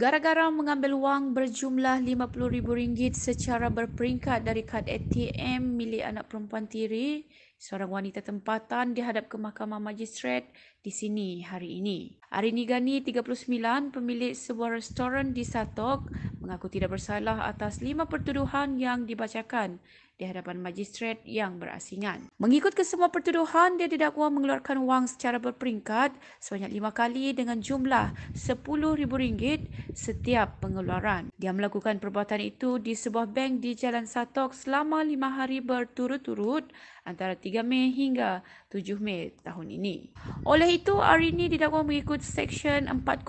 Gara-gara mengambil wang berjumlah RM50,000 secara berperingkat dari kad ATM milik anak perempuan tiri, seorang wanita tempatan dihadap ke Mahkamah Majistret di sini hari ini. Arini Gani, 39, pemilik sebuah restoran di Satok, mengaku tidak bersalah atas lima pertuduhan yang dibacakan di hadapan majistret yang berasingan. Mengikut kesemua pertuduhan, dia didakwa mengeluarkan wang secara berperingkat sebanyak lima kali dengan jumlah rm ringgit setiap pengeluaran. Dia melakukan perbuatan itu di sebuah bank di Jalan Satok selama lima hari berturut-turut antara 3 Mei hingga 7 Mei tahun ini. Oleh itu, hari ini didakwa mengikut Seksyen 403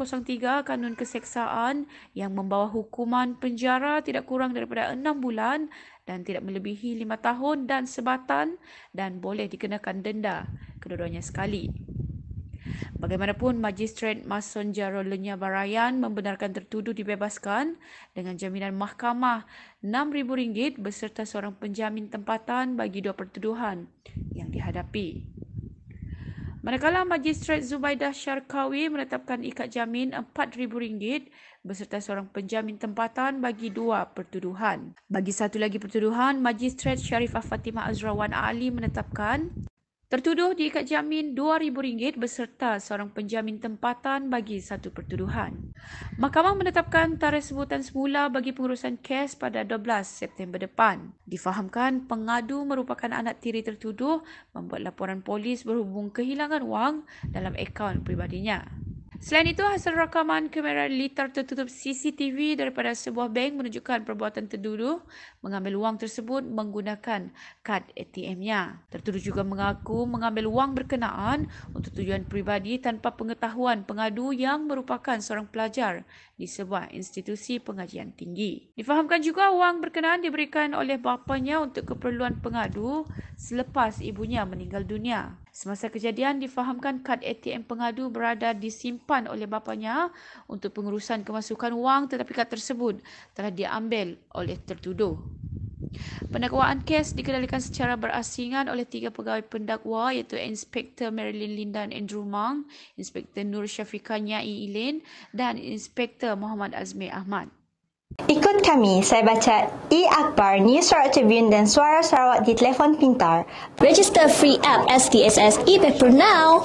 Kanun Keseksaan yang membawa hukum hukuman penjara tidak kurang daripada enam bulan dan tidak melebihi lima tahun dan sebatan dan boleh dikenakan denda kedua-duanya sekali. Bagaimanapun, Majistret Mason Jaro Lenya Barayan membenarkan tertuduh dibebaskan dengan jaminan mahkamah RM6,000 berserta seorang penjamin tempatan bagi dua pertuduhan yang dihadapi. Manakala Magistrat Zubaidah Syarkawi menetapkan ikat jamin RM4,000 beserta seorang penjamin tempatan bagi dua pertuduhan. Bagi satu lagi pertuduhan, Magistrat Syarifah Fatimah Azrawan Ali menetapkan Tertuduh diikat jamin RM2,000 beserta seorang penjamin tempatan bagi satu pertuduhan. Mahkamah menetapkan tarikh sebutan semula bagi pengurusan kes pada 12 September depan. Difahamkan pengadu merupakan anak tiri tertuduh membuat laporan polis berhubung kehilangan wang dalam akaun peribadinya. Selain itu, hasil rakaman kamera litar tertutup CCTV daripada sebuah bank menunjukkan perbuatan terduduh mengambil wang tersebut menggunakan kad ATM-nya. Tertuduh juga mengaku mengambil wang berkenaan untuk tujuan peribadi tanpa pengetahuan pengadu yang merupakan seorang pelajar di sebuah institusi pengajian tinggi. Difahamkan juga wang berkenaan diberikan oleh bapanya untuk keperluan pengadu selepas ibunya meninggal dunia. Semasa kejadian difahamkan kad ATM pengadu berada disimpan oleh bapanya untuk pengurusan kemasukan wang tetapi kad tersebut telah diambil oleh tertuduh. Pendakwaan kes dikendalikan secara berasingan oleh tiga pegawai pendakwa iaitu Inspektor Marilyn Lindan Andrew Mang, Inspektor Nur Syafiqah Nyai Ilin dan Inspektor Muhammad Azmi Ahmad. Ikut kami, saya baca e-akbar, News Sarawak Tribune dan Suara Sarawak di telefon pintar. Register free app STSS e-paper now.